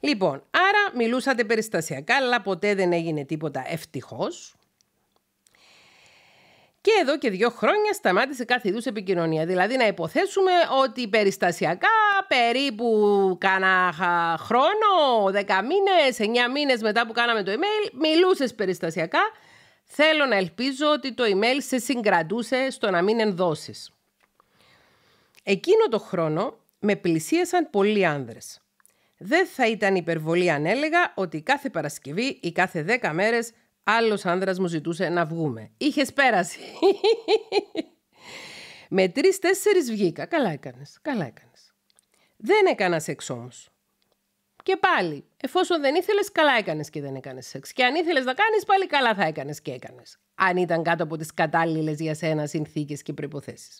Λοιπόν, άρα μιλούσατε περιστασιακά, αλλά ποτέ δεν έγινε τίποτα ευτυχώς. Και εδώ και δύο χρόνια σταμάτησε κάθε είδους επικοινωνία. Δηλαδή, να υποθέσουμε ότι περιστασιακά περίπου κάνα χρόνο, δέκα μήνες, εννιά μήνες μετά που κάναμε το email, μιλούσες περιστασιακά. Θέλω να ελπίζω ότι το email σε συγκρατούσε στο να μην ενδώσεις. Εκείνο το χρόνο με πλησίασαν πολλοί άνδρες. Δεν θα ήταν υπερβολή αν έλεγα ότι κάθε Παρασκευή ή κάθε 10 μέρες Άλλος άνδρας μου ζητούσε να βγούμε. Είχες πέρασει. Με τρεις τέσσερις βγήκα. Καλά έκανες. Καλά έκανες. Δεν έκανα σεξ όμως. Και πάλι, εφόσον δεν ήθελες καλά έκανες και δεν έκανες σεξ. Και αν ήθελες να κάνεις πάλι καλά θα έκανες και έκανες. Αν ήταν κάτω από τις κατάλληλες για σένα συνθήκες και προποθέσει.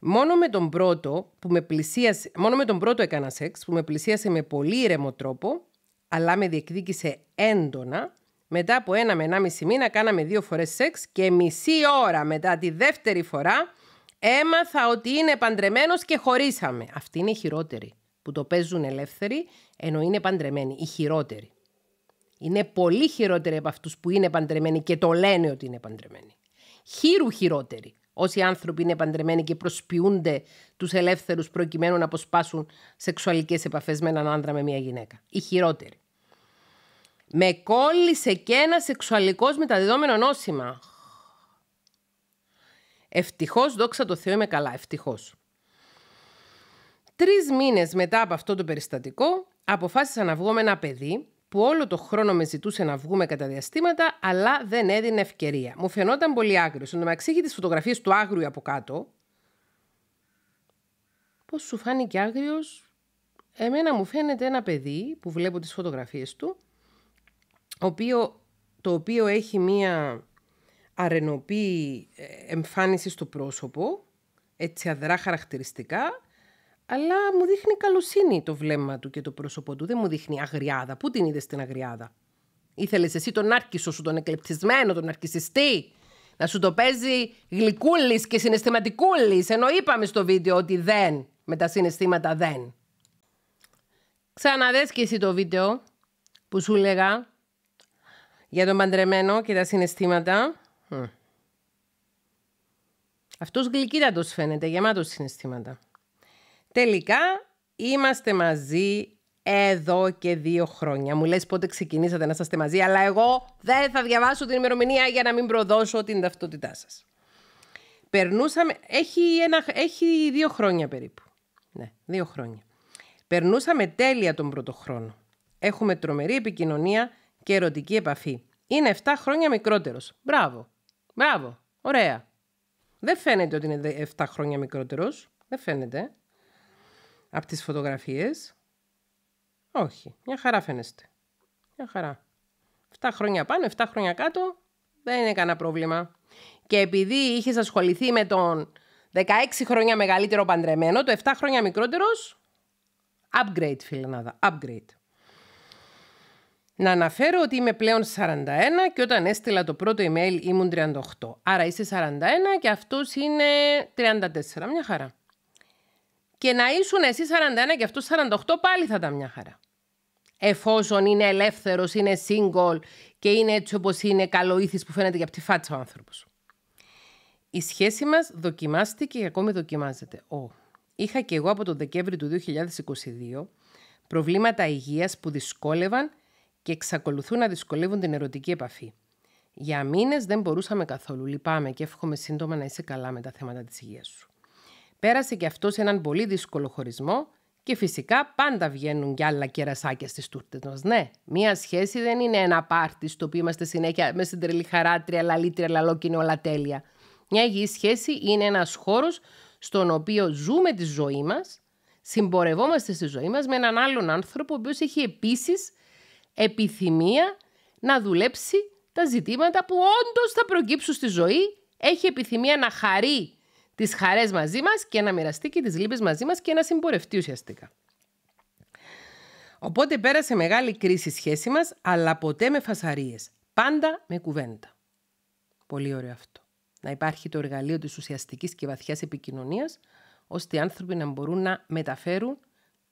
Μόνο με τον πρώτο που με πλησίασε, μόνο με τον πρώτο έκανα σεξ που με πλησίασε με πολύ ήρεμο τρόπο, αλλά με διεκδίκησε έντονα μετά από ένα με ένα μισή μήνα κάναμε δύο φορές σεξ και μισή ώρα μετά τη δεύτερη φορά έμαθα ότι είναι παντρεμένος και χωρίσαμε. Αυτή είναι η χειρότερη που το παίζουν ελεύθεροι ενώ είναι παντρεμένοι. Οι χειρότεροι. Είναι πολύ χειρότεροι από αυτούς που είναι παντρεμένοι και το λένε ότι είναι παντρεμένοι. Χείρου χειρότεροι όσοι άνθρωποι είναι παντρεμένοι και προσποιούνται τους ελεύθερους προκειμένου να αποσπάσουν σεξουαλικές επαφές με έναν άνδρα με μια γυναίκα. Οι χειρότεροι. Με κόλλησε και ένα σεξουαλικός μεταδιδόμενο νόσημα. Ευτυχώς δόξα τω Θεώ, είμαι καλά. ευτυχώς. Τρεις μήνες μετά από αυτό το περιστατικό, αποφάσισα να βγω με ένα παιδί που όλο το χρόνο με ζητούσε να βγούμε κατά διαστήματα, αλλά δεν έδινε ευκαιρία. Μου φαινόταν πολύ άγριος. Στον μεταξύ είχε τις φωτογραφίες του άγριου από κάτω. Πώς σου φάνηκε άγριος, Εμένα μου φαίνεται ένα παιδί που βλέπω τις φωτογραφίες του οποίο, το οποίο έχει μία αρενοπή ε, εμφάνιση στο πρόσωπο, έτσι αδρά χαρακτηριστικά, αλλά μου δείχνει καλοσύνη το βλέμμα του και το πρόσωπό του. Δεν μου δείχνει αγριάδα. Πού την είδες την αγριάδα. Ήθελες εσύ τον άρκισο σου, τον εκλεπτισμένο, τον αρκισιστή, να σου το παίζει γλυκούλης και συναισθηματικούλης. Ενώ είπαμε στο βίντεο ότι δεν, με τα συναισθήματα δεν. Ξαναδες και εσύ το βίντεο που σου λέγα για τον παντρεμένο και τα συναισθήματα. Αυτό Αυτός γλυκύτατος φαίνεται, γεμάτο συναισθήματα. Τελικά είμαστε μαζί εδώ και δύο χρόνια. Μου λες πότε ξεκινήσατε να είστε μαζί, αλλά εγώ δεν θα διαβάσω την ημερομηνία για να μην προδώσω την ταυτότητά σας. Περνούσαμε, έχει, ένα, έχει δύο χρόνια περίπου. Ναι, δύο χρόνια. Περνούσαμε τέλεια τον πρώτο χρόνο. Έχουμε τρομερή επικοινωνία, και ερωτική επαφή. Είναι 7 χρόνια μικρότερος. Μπράβο. Μπράβο. Ωραία. Δεν φαίνεται ότι είναι 7 χρόνια μικρότερος. Δεν φαίνεται. Από τις φωτογραφίες. Όχι. Μια χαρά φαίνεστε. Μια χαρά. 7 χρόνια πάνω, 7 χρόνια κάτω. Δεν είναι κανένα πρόβλημα. Και επειδή είχες ασχοληθεί με τον 16 χρόνια μεγαλύτερο παντρεμένο, το 7 χρόνια μικρότερος. Upgrade, φίλε δω. Upgrade. Να αναφέρω ότι είμαι πλέον 41 και όταν έστειλα το πρώτο email ήμουν 38. Άρα είσαι 41 και αυτός είναι 34. Μια χαρά. Και να ήσουν εσύ 41 και αυτός 48 πάλι θα ήταν μια χαρά. Εφόσον είναι ελεύθερος, είναι single και είναι έτσι όπως είναι καλοήθης που φαίνεται και από τη φάτσα ο άνθρωπος. Η σχέση μας δοκιμάστηκε και ακόμη δοκιμάζεται. Ο, είχα και εγώ από τον Δεκέμβρη του 2022 προβλήματα υγείας που δυσκόλευαν και εξακολουθούν να δυσκολεύουν την ερωτική επαφή. Για μήνες δεν μπορούσαμε καθόλου. Λυπάμαι και εύχομαι σύντομα να είσαι καλά με τα θέματα της υγείας σου. Πέρασε και αυτό σε έναν πολύ δύσκολο χωρισμό και φυσικά πάντα βγαίνουν κι άλλα κερασάκια στις τούρτες μας. Ναι, μία σχέση δεν είναι ένα πάρτι στο οποίο είμαστε συνέχεια με στην τρελή χαρά, λαλητρια λαλοκινη και όλα τέλεια. Μια υγιής σχέση είναι ένας χώρος στον οποίο ζούμε τη ζωή μας, συμπορευόμαστε στη ζωή μας με έναν άλλον άνθρωπο ο οποίος έχει επίσης επιθυμία να δουλέψει τα ζητήματα που όντως θα προκύψουν στη ζωή, έχει επιθυμία να χαρεί τις χαρές μαζί μας και να μοιραστεί και τις λύπες μαζί μας και να συμπορευτεί ουσιαστικά. Οπότε πέρασε μεγάλη κρίση σχέση μας, αλλά ποτέ με φασαρίες. Πάντα με κουβέντα. Πολύ ωραίο αυτό. Να υπάρχει το εργαλείο της ουσιαστικής και βαθιάς επικοινωνίας, ώστε οι άνθρωποι να μπορούν να μεταφέρουν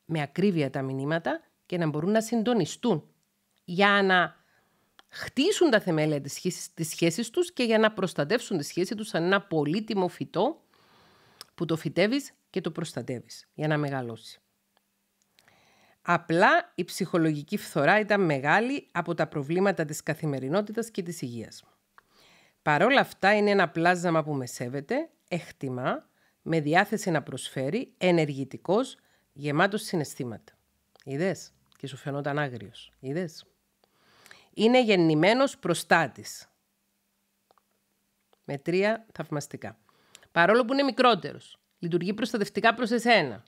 με ακρίβεια τα μηνύματα και να μπορούν να συντονιστούν για να χτίσουν τα θεμέλια της σχέσης, της τους και για να προστατεύσουν τη σχέση τους σαν ένα πολύτιμο φυτό που το φυτεύεις και το προστατεύεις για να μεγαλώσεις. Απλά η ψυχολογική φθορά ήταν μεγάλη από τα προβλήματα της καθημερινότητας και της υγείας μου. Παρόλα αυτά είναι ένα πλάσμα που με σέβεται, με διάθεση να προσφέρει, ενεργητικός, γεμάτος συναισθήματα. Είδες? Και σου φαινόταν άγριος. Είδες? είναι γεννημένος προστάτης. Με τρία θαυμαστικά. Παρόλο που είναι μικρότερος. Λειτουργεί προστατευτικά προς εσένα.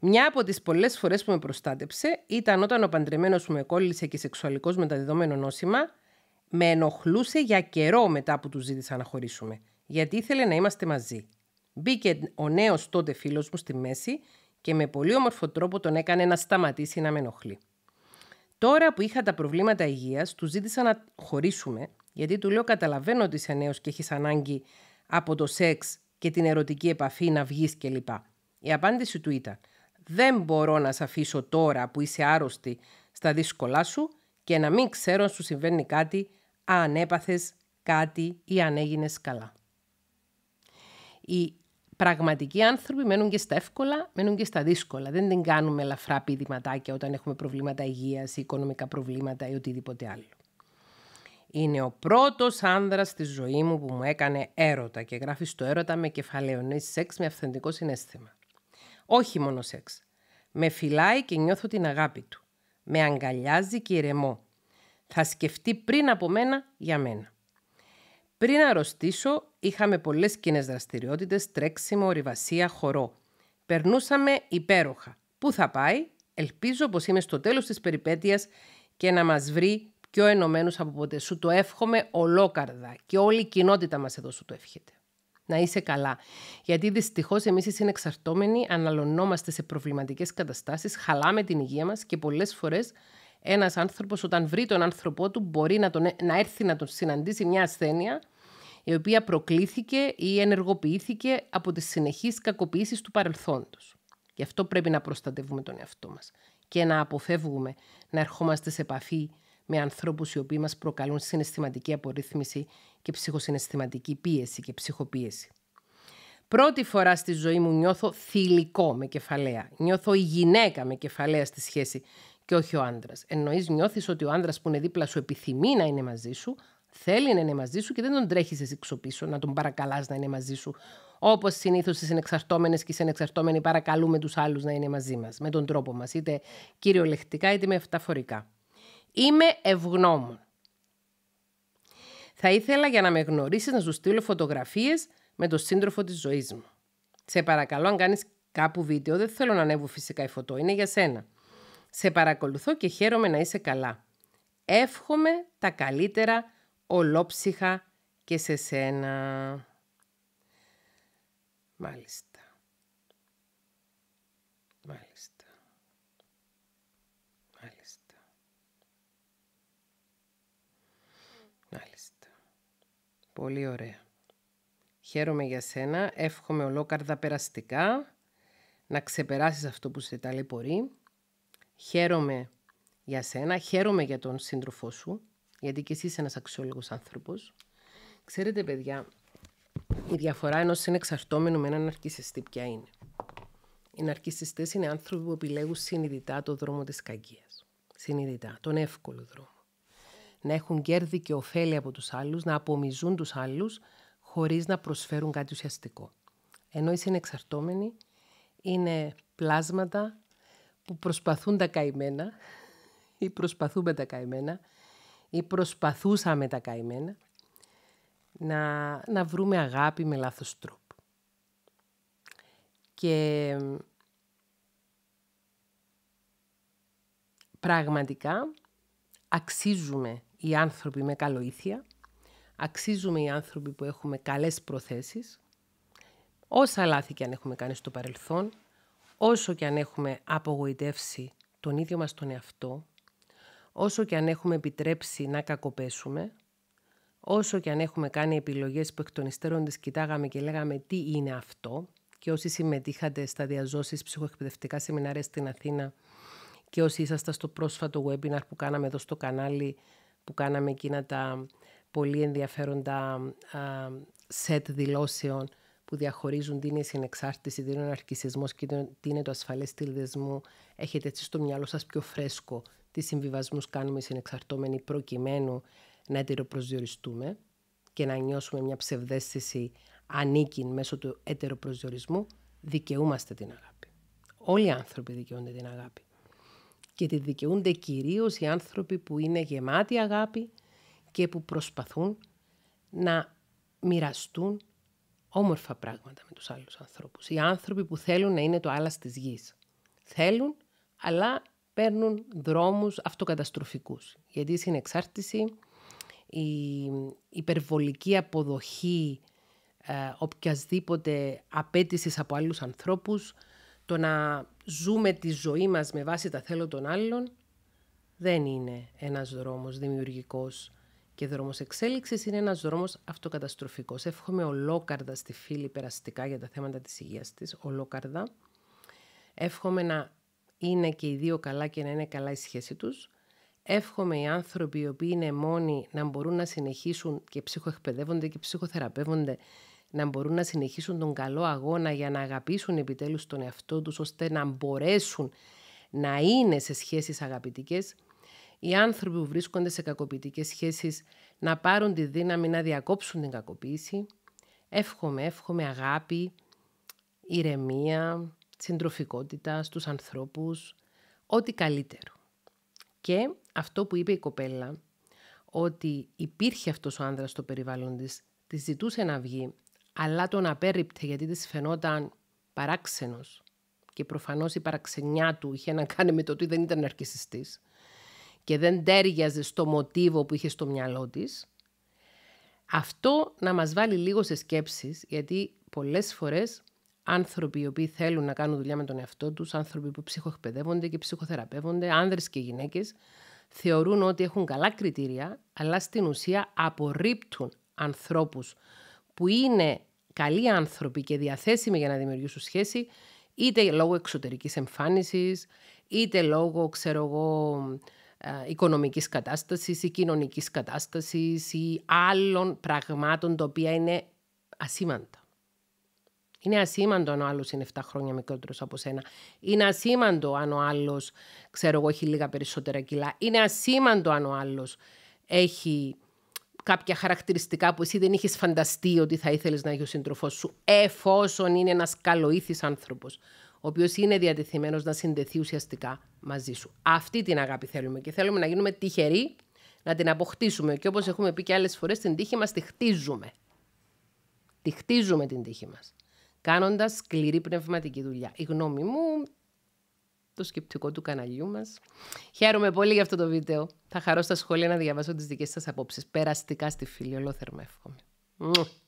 Μια από τις πολλές φορές που με προστάτεψε ήταν όταν ο παντρεμένος μου με κόλλησε και σεξουαλικός μεταδιδόμενο νόσημα με ενοχλούσε για καιρό μετά που τους ζήτησα να χωρίσουμε, γιατί ήθελε να είμαστε μαζί. Μπήκε ο νέος τότε φίλος μου στη μέση και με πολύ όμορφο τρόπο τον έκανε να σταματήσει να με ενοχλεί. Τώρα που είχα τα προβλήματα υγείας, του ζήτησα να χωρίσουμε, γιατί του λέω: Καταλαβαίνω ότι είσαι νέος και έχεις ανάγκη από το σεξ και την ερωτική επαφή να βγεις κλπ. Η απάντηση του ήταν: Δεν μπορώ να σε αφήσω τώρα που είσαι άρρωστη στα δύσκολά σου και να μην ξέρω αν σου συμβαίνει κάτι, αν έπαθες κάτι ή αν έγινες καλά. Η πραγματικοί άνθρωποι μένουν και στα εύκολα, μένουν και στα δύσκολα. Δεν την κάνουμε ελαφρά πηδηματάκια όταν έχουμε προβλήματα υγείας ή οικονομικά προβλήματα ή οτιδήποτε άλλο. Είναι ο πρώτος άνδρας στη ζωή μου που μου έκανε έρωτα και γράφει στο έρωτα με κεφαλαίωνε σεξ με αυθεντικό συνέστημα. Όχι μόνο σεξ. Με φυλάει και νιώθω την αγάπη του. Με αγκαλιάζει και ηρεμώ. Θα σκεφτεί πριν από μένα για μένα. Πριν αρρωστήσω, είχαμε πολλές κοινές δραστηριότητες, τρέξιμο, ορειβασία, χορό. Περνούσαμε υπέροχα. Πού θα πάει, ελπίζω πως είμαι στο τέλος της περιπέτειας και να μας βρει πιο ενωμένου από ποτέ. Σου το εύχομαι ολόκαρδα και όλη η κοινότητα μας εδώ σου το εύχεται. Να είσαι καλά. Γιατί δυστυχώς εμείς οι συνεξαρτώμενοι αναλωνόμαστε σε προβληματικές καταστάσεις, χαλάμε την υγεία μας και πολλές φορές ένας άνθρωπος, όταν βρει τον άνθρωπό του, μπορεί να, τον, ε, να έρθει να τον συναντήσει μια ασθένεια η οποία προκλήθηκε ή ενεργοποιήθηκε από τις συνεχείς κακοποιήσεις του παρελθόντος. Γι' αυτό πρέπει να προστατεύουμε τον εαυτό μας και να αποφεύγουμε να ερχόμαστε σε επαφή με ανθρώπους οι οποίοι μας προκαλούν συναισθηματική απορρίθμιση και ψυχοσυναισθηματική πίεση και ψυχοπίεση. Πρώτη φορά στη ζωή μου νιώθω θηλυκό με κεφαλαία. Νιώθω η γυναίκα με κεφαλαία στη σχέση και όχι ο άντρας. Εννοείς νιώθεις ότι ο άντρας που είναι δίπλα σου επιθυμεί να είναι μαζί σου, θέλει να είναι μαζί σου και δεν τον τρέχεις εσύ ξοπίσω να τον παρακαλάς να είναι μαζί σου. Όπως συνήθως οι συνεξαρτώμενε και οι συνεξαρτώμενοι παρακαλούμε τους άλλους να είναι μαζί μας, με τον τρόπο μας, είτε κυριολεκτικά είτε με μεταφορικά. Είμαι ευγνώμων. Θα ήθελα για να με γνωρίσεις να σου στείλω φωτογραφίες με τον σύντροφο της ζωής μου. Σε παρακαλώ, αν κάνεις κάπου βίντεο, δεν θέλω να ανέβω φυσικά η φωτό, είναι για σένα. Σε παρακολουθώ και χαίρομαι να είσαι καλά. Εύχομαι τα καλύτερα ολόψυχα και σε σένα. Μάλιστα. Μάλιστα. Μάλιστα. Μάλιστα. Πολύ ωραία. Χαίρομαι για σένα, εύχομαι ολόκαρδα περαστικά, να ξεπεράσεις αυτό που σε ταλαιπωρεί. Χαίρομαι για σένα, χαίρομαι για τον σύντροφό σου, γιατί και εσύ είσαι ένας αξιόλογος άνθρωπος. Ξέρετε, παιδιά, η διαφορά ενός συνεξαρτώμενου με έναν αρκισιστή ποια είναι. Οι ναρκιστέ είναι άνθρωποι που επιλέγουν συνειδητά το δρόμο της κακίας. Συνειδητά, τον εύκολο δρόμο. Να έχουν κέρδη και ωφέλη από τους άλλους, να απομιζούν τους άλλους χωρίς να προσφέρουν κάτι ουσιαστικό. Ενώ οι συνεξαρτώμενοι είναι πλάσματα που προσπαθούν τα καημένα ή προσπαθούμε τα καημένα ή προσπαθούσαμε τα καημένα να, βρούμε αγάπη με λάθος τρόπο. Και πραγματικά αξίζουμε οι άνθρωποι με καλοήθεια, αξίζουμε οι άνθρωποι που έχουμε καλές προθέσεις, όσα λάθη και αν έχουμε κάνει στο παρελθόν, όσο και αν έχουμε απογοητεύσει τον ίδιο μας τον εαυτό, όσο και αν έχουμε επιτρέψει να κακοπέσουμε, όσο και αν έχουμε κάνει επιλογές που εκ των υστέρων τις κοιτάγαμε και λέγαμε τι είναι αυτό, και όσοι συμμετείχατε στα διαζώσεις ψυχοεκπαιδευτικά σεμινάρια στην Αθήνα και όσοι ήσασταν στο πρόσφατο webinar που κάναμε εδώ στο κανάλι, που κάναμε εκείνα τα πολύ ενδιαφέροντα σετ δηλώσεων που διαχωρίζουν τι είναι η συνεξάρτηση, τι είναι ο αναρκησισμός και τι είναι το ασφαλές τηλεδεσμό. έχετε έτσι στο μυαλό σας πιο φρέσκο τι συμβιβασμούς κάνουμε συνεξαρτώμενοι προκειμένου να ετεροπροσδιοριστούμε και να νιώσουμε μια ψευδέστηση ανήκειν μέσω του ετεροπροσδιορισμού, δικαιούμαστε την αγάπη. Όλοι οι άνθρωποι δικαιούνται την αγάπη. Και τη δικαιούνται κυρίως οι άνθρωποι που είναι γεμάτοι αγάπη και που προσπαθούν να μοιραστούν όμορφα πράγματα με τους άλλους ανθρώπους. Οι άνθρωποι που θέλουν να είναι το άλλας της γης. Θέλουν, αλλά παίρνουν δρόμους αυτοκαταστροφικούς. Γιατί η συνεξάρτηση, η υπερβολική αποδοχή ε, οποιασδήποτε απέτησης από άλλους ανθρώπους, το να ζούμε τη ζωή μας με βάση τα θέλω των άλλων, δεν είναι ένας δρόμος δημιουργικός και δρόμος εξέλιξης, είναι ένας δρόμος αυτοκαταστροφικός. Εύχομαι ολόκαρδα στη φίλη περαστικά για τα θέματα της υγείας της, ολόκαρδα. Εύχομαι να είναι και οι δύο καλά και να είναι καλά η σχέση τους. Εύχομαι οι άνθρωποι οι οποίοι είναι μόνοι να μπορούν να συνεχίσουν και ψυχοεκπαιδεύονται και ψυχοθεραπεύονται να μπορούν να συνεχίσουν τον καλό αγώνα για να αγαπήσουν επιτέλους τον εαυτό τους ώστε να μπορέσουν να είναι σε σχέσεις αγαπητικές. Οι άνθρωποι που βρίσκονται σε κακοποιητικές σχέσεις να πάρουν τη δύναμη να διακόψουν την κακοποίηση. Εύχομαι, εύχομαι αγάπη, ηρεμία, συντροφικότητας, στους ανθρώπους, ό,τι καλύτερο. Και αυτό που είπε η κοπέλα, ότι υπήρχε αυτός ο άνδρας στο περιβάλλον της, της ζητούσε να βγει, αλλά τον απέρριπτε γιατί της φαινόταν παράξενος και προφανώς η παραξενιά του είχε να κάνει με το ότι δεν ήταν αρκισιστής και δεν τέριαζε στο μοτίβο που είχε στο μυαλό της, αυτό να μας βάλει λίγο σε σκέψεις, γιατί πολλές φορές άνθρωποι οι οποίοι θέλουν να κάνουν δουλειά με τον εαυτό τους, άνθρωποι που ψυχοεκπαιδεύονται και ψυχοθεραπεύονται, άνδρες και γυναίκες, θεωρούν ότι έχουν καλά κριτήρια, αλλά στην ουσία απορρίπτουν ανθρώπους που είναι καλοί άνθρωποι και διαθέσιμοι για να δημιουργήσουν σχέση, είτε λόγω εξωτερικής εμφάνισή, είτε λόγω, ξέρω εγώ, ε, οικονομικής κατάστασης ή κοινωνικής κατάστασης ή άλλων πραγμάτων τα οποία είναι ασήμαντα. Είναι ασήμαντο αν ο άλλος είναι 7 χρόνια μικρότερος από σένα. Είναι ασήμαντο αν ο άλλος, ξέρω εγώ, έχει λίγα περισσότερα κιλά. Είναι ασήμαντο αν ο άλλος έχει κάποια χαρακτηριστικά που εσύ δεν είχες φανταστεί ότι θα ήθελες να έχει ο σύντροφός σου, εφόσον είναι ένας καλοήθης άνθρωπος, ο οποίος είναι διατεθειμένος να συνδεθεί ουσιαστικά μαζί σου. Αυτή την αγάπη θέλουμε και θέλουμε να γίνουμε τυχεροί να την αποκτήσουμε. Και όπως έχουμε πει και άλλες φορές, την τύχη μας τη χτίζουμε. Τη χτίζουμε την τύχη μας κάνοντας σκληρή πνευματική δουλειά. Η γνώμη μου, το σκεπτικό του καναλιού μας. Χαίρομαι πολύ για αυτό το βίντεο. Θα χαρώ στα σχόλια να διαβάσω τις δικές σας απόψεις. Περαστικά στη φίλη, ολόθερμα εύχομαι.